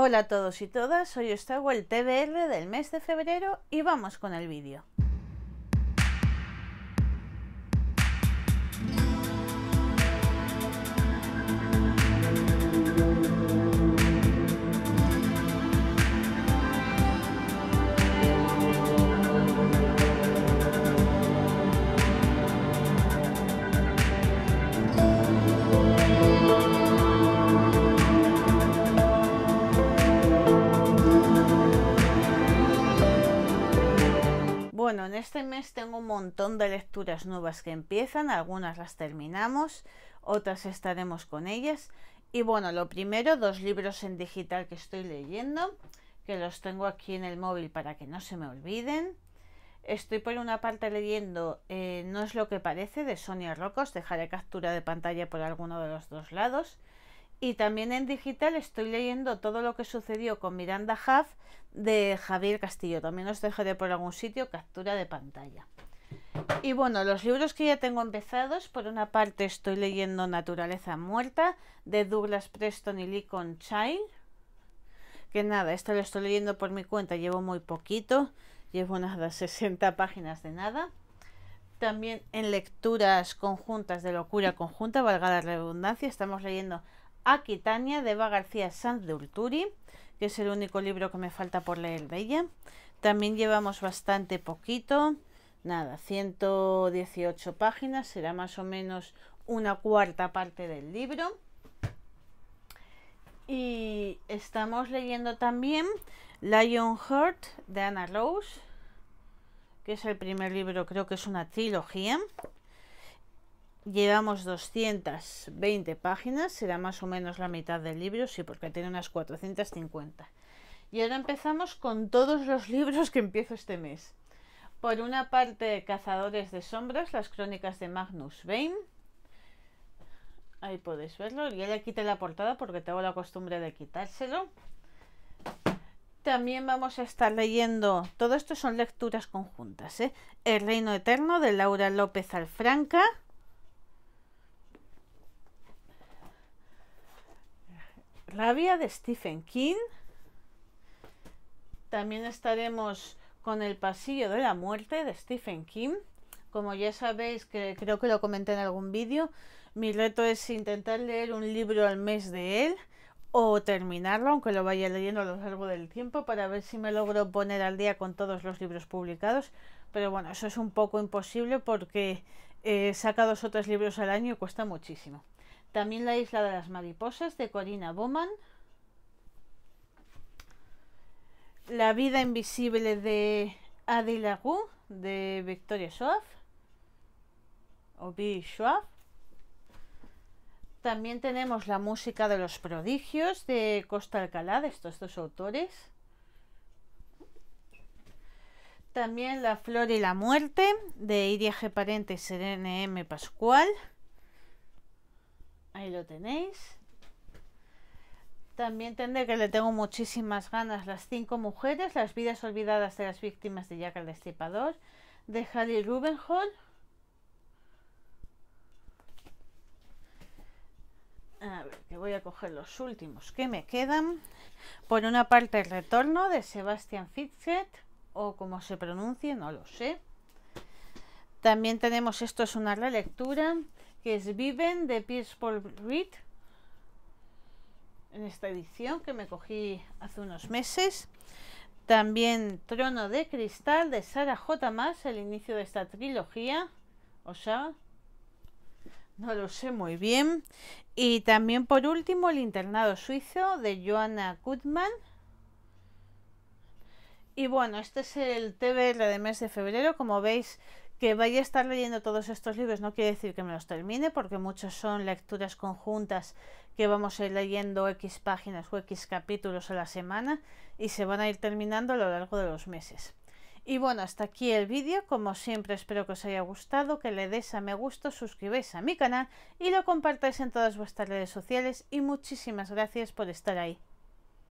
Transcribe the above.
Hola a todos y todas, soy os el TBR del mes de febrero y vamos con el vídeo. Bueno, en este mes tengo un montón de lecturas nuevas que empiezan, algunas las terminamos, otras estaremos con ellas. Y bueno, lo primero, dos libros en digital que estoy leyendo, que los tengo aquí en el móvil para que no se me olviden. Estoy por una parte leyendo eh, No es lo que parece de Sonia Rocos, dejaré captura de pantalla por alguno de los dos lados. Y también en digital estoy leyendo todo lo que sucedió con Miranda Huff de Javier Castillo. También os dejaré por algún sitio captura de pantalla. Y bueno, los libros que ya tengo empezados, por una parte estoy leyendo Naturaleza Muerta de Douglas Preston y Lee Child. Que nada, esto lo estoy leyendo por mi cuenta, llevo muy poquito, llevo nada, 60 páginas de nada también en lecturas conjuntas de locura conjunta, valga la redundancia, estamos leyendo Aquitania de Eva García Sanz de Ulturi, que es el único libro que me falta por leer de ella. También llevamos bastante poquito, nada, 118 páginas, será más o menos una cuarta parte del libro. Y estamos leyendo también Heart de Anna Rose, que es el primer libro, creo que es una trilogía. Llevamos 220 páginas, será más o menos la mitad del libro, sí, porque tiene unas 450. Y ahora empezamos con todos los libros que empiezo este mes. Por una parte, Cazadores de Sombras, las crónicas de Magnus Vein Ahí podéis verlo. Ya le quité la portada porque tengo la costumbre de quitárselo. También vamos a estar leyendo, todo esto son lecturas conjuntas, ¿eh? El Reino Eterno de Laura López Alfranca. Rabia de Stephen King. También estaremos con El Pasillo de la Muerte de Stephen King. Como ya sabéis, que creo que lo comenté en algún vídeo, mi reto es intentar leer un libro al mes de él o terminarlo, aunque lo vaya leyendo a lo largo del tiempo, para ver si me logro poner al día con todos los libros publicados. Pero bueno, eso es un poco imposible porque eh, saca dos o tres libros al año y cuesta muchísimo. También La isla de las mariposas de Corina Bowman. La vida invisible de Adi de Victoria Schwab. O B. También tenemos la música de los prodigios de Costa Alcalá, de estos dos autores. También La Flor y la Muerte de Iria G. Parente y Serene M. Pascual. Ahí lo tenéis. También tendré que le tengo muchísimas ganas las cinco mujeres, las vidas olvidadas de las víctimas de Jack el Destripador, de Harry Rubenhall. A ver, que voy a coger los últimos que me quedan. Por una parte, el retorno de Sebastian Fitzgerald, o como se pronuncie, no lo sé. También tenemos esto es una relectura que es Viven de Pierce Paul Reed en esta edición que me cogí hace unos meses. También Trono de Cristal de sarah J. más el inicio de esta trilogía. O sea, no lo sé muy bien. Y también por último El internado suizo de Joanna Goodman. Y bueno, este es el TBR de mes de febrero. Como veis, que vaya a estar leyendo todos estos libros no quiere decir que me los termine, porque muchos son lecturas conjuntas que vamos a ir leyendo X páginas o X capítulos a la semana y se van a ir terminando a lo largo de los meses. Y bueno, hasta aquí el vídeo, como siempre espero que os haya gustado, que le des a me gusta, suscribáis a mi canal y lo compartáis en todas vuestras redes sociales y muchísimas gracias por estar ahí.